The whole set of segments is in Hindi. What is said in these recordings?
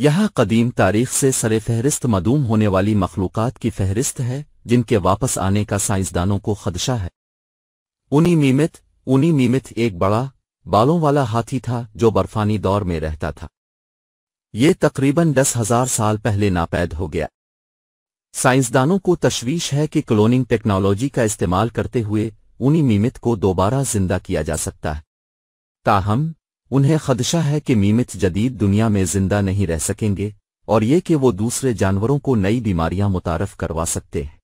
यह कदीम तारीख से फहरिस्त मदूम होने वाली मखलूकत की फहरिस्त है जिनके वापस आने का साइंसदानों को खदशा है उन्हीं मीमित उन्हीं मीमित एक बड़ा बालों वाला हाथी था जो बर्फानी दौर में रहता था ये तकरीबन दस हजार साल पहले नापैद हो गया साइंसदानों को तशवीश है कि क्लोनिंग टेक्नोलॉजी का इस्तेमाल करते हुए उन्हीं मीमित को दोबारा जिंदा किया जा सकता है ताहम उन्हें खदशा है कि मीमित जदीद दुनिया में जिंदा नहीं रह सकेंगे और ये कि वो दूसरे जानवरों को नई बीमारियां मुतारफ करवा सकते हैं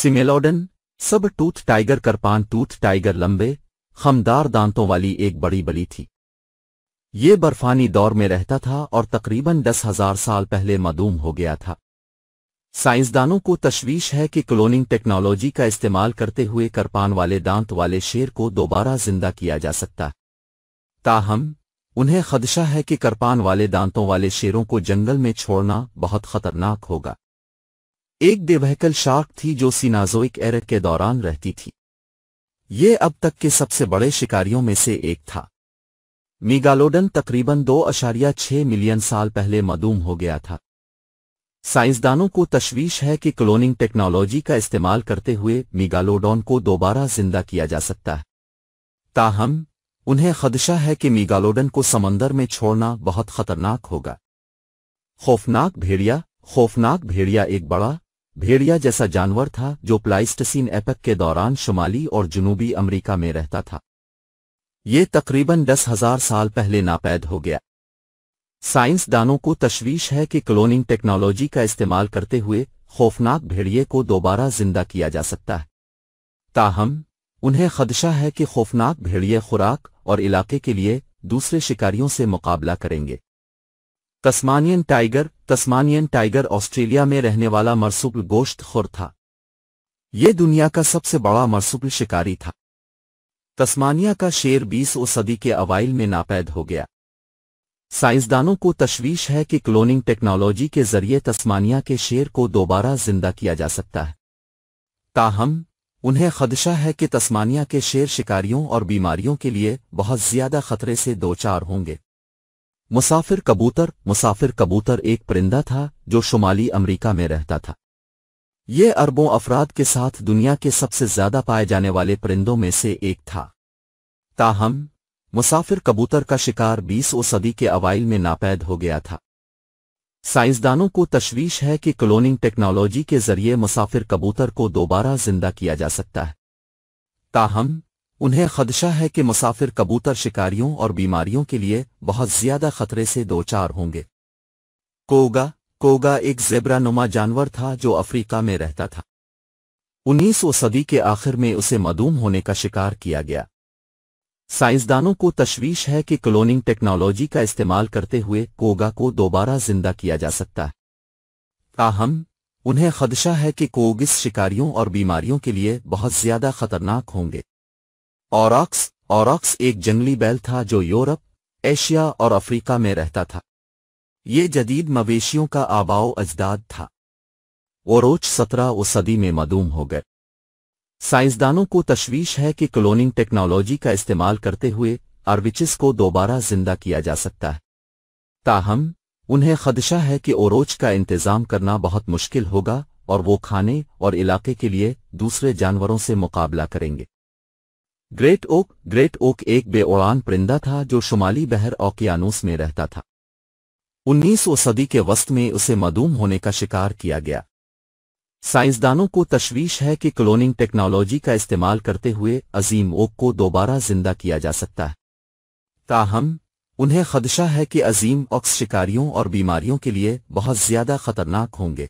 सिमेलोडन सब टूथ टाइगर करपान टूथ टाइगर लंबे खमदार दांतों वाली एक बड़ी बली थी ये बर्फानी दौर में रहता था और तकरीबन दस हजार साल पहले मदूम हो गया था साइंसदानों को तशवीश है कि क्लोनिंग टेक्नोलॉजी का इस्तेमाल करते हुए करपान वाले दांत वाले शेर को दोबारा जिंदा किया जा सकता है ताहम उन्हें खदशा है कि करपान वाले दांतों वाले शेरों को जंगल में छोड़ना बहुत खतरनाक होगा एक देवहकल शार्क थी जो सीनाजोइक एर के दौरान रहती थी ये अब तक के सबसे बड़े शिकारियों में से एक था मीगालोडन तकरीबन दो अशारिया छह मिलियन साल पहले मदूम हो गया था साइंसदानों को तश्वीश है कि क्लोनिंग टेक्नोलॉजी का इस्तेमाल करते हुए मीगालोडॉन को दोबारा जिंदा किया जा सकता है ताहम उन्हें खदशा है कि मीगालोडन को समंदर में छोड़ना बहुत खतरनाक होगा खौफनाक भेड़िया खौफनाक भेड़िया एक बड़ा भेड़िया जैसा जानवर था जो प्लाइस्टसिन एपक के दौरान शुमाली और जुनूबी अमरीका में रहता था ये तकरीबन दस हजार साल पहले नापैद हो गया साइंसदानों को तशवीश है कि क्लोनिंग टेक्नोलॉजी का इस्तेमाल करते हुए खौफनाक भेड़िए को दोबारा जिंदा किया जा सकता है ताहम उन्हें खदशा है कि खौफनाक भेड़िए खुराक और इलाके के लिए दूसरे शिकारियों से मुकाबला करेंगे Tasmanian tiger Tasmanian tiger Australia में रहने वाला मरसुबल गोश्त खुर था ये दुनिया का सबसे बड़ा मरसुबल शिकारी था तस्मानिया का शेर बीस ओ सदी के अवाइल में नापैद हो गया साइंसदानों को तशवीश है कि क्लोनिंग टेक्नोलॉजी के जरिए तस्मानिया के शेर को दोबारा जिंदा किया जा सकता है ताहम उन्हें खदशा है कि तस्मानिया के शेर शिकारियों और बीमारियों के लिए बहुत ज्यादा खतरे से दो चार होंगे मुसाफिर कबूतर मुसाफिर कबूतर एक परिंदा था जो शुमाली अमरीका में रहता था ये अरबों अफराद के साथ दुनिया के सबसे ज्यादा पाए जाने वाले परिंदों में से एक था ताहम मुसाफिर कबूतर का शिकार बीसों सदी के अवाइल में नापैद हो गया था साइंसदानों को तशवीश है कि क्लोनिंग टेक्नोलॉजी के जरिए मुसाफिर कबूतर को दोबारा जिंदा किया जा सकता है ताहम उन्हें खदशा है कि मुसाफिर कबूतर शिकारियों और बीमारियों के लिए बहुत ज्यादा खतरे से दो चार होंगे कोगा कोगा एक जेबरा नुमा जानवर था जो अफ्रीका में रहता था उन्नीसवीं सदी के आखिर में उसे मदूम होने का शिकार किया गया साइंसदानों को तशवीश है कि क्लोनिंग टेक्नोलॉजी का इस्तेमाल करते हुए कोगा को दोबारा जिंदा किया जा सकता है ताहम उन्हें खदशा है कि कोगिस शिकारियों और बीमारियों के लिए बहुत ज्यादा खतरनाक होंगे औरक्स औरक्स एक जंगली बैल था जो यूरोप एशिया और अफ्रीका में रहता था ये जदीद मवेशियों का आबाओ अजदाद था ओरोच सत्रह सदी में मदूम हो गए साइंसदानों को तशवीश है कि क्लोनिंग टेक्नोलॉजी का इस्तेमाल करते हुए आर्विचिस को दोबारा जिंदा किया जा सकता है ताहम उन्हें खदशा है कि ओरोच का इंतजाम करना बहुत मुश्किल होगा और वो खाने और इलाके के लिए दूसरे जानवरों से मुकाबला करेंगे ग्रेट ओक ग्रेट ओक एक बेउड़ान परिंदा था जो शुमाली बहर ओकियानूस में रहता था उन्नीसवीं सदी के वस्त में उसे मदूम होने का शिकार किया गया साइंसदानों को तश्वीश है कि क्लोनिंग टेक्नोलॉजी का इस्तेमाल करते हुए अजीम ओक को दोबारा जिंदा किया जा सकता है ताहम उन्हें खदशा है कि अजीम ऑक्स शिकारियों और बीमारियों के लिए बहुत ज्यादा खतरनाक होंगे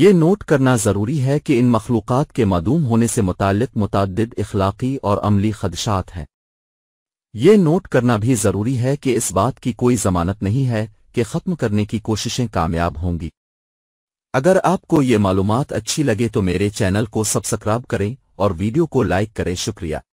ये नोट करना ज़रूरी है कि इन मखलूक़ के मदूम होने से मुतक मुतद इखलाकी और अमली खदशात हैं ये नोट करना भी ज़रूरी है कि इस बात की कोई ज़मानत नहीं है कि ख़त्म करने की कोशिशें कामयाब होंगी अगर आपको ये मालूमात अच्छी लगे तो मेरे चैनल को सब्सक्राइब करें और वीडियो को लाइक करें शुक्रिया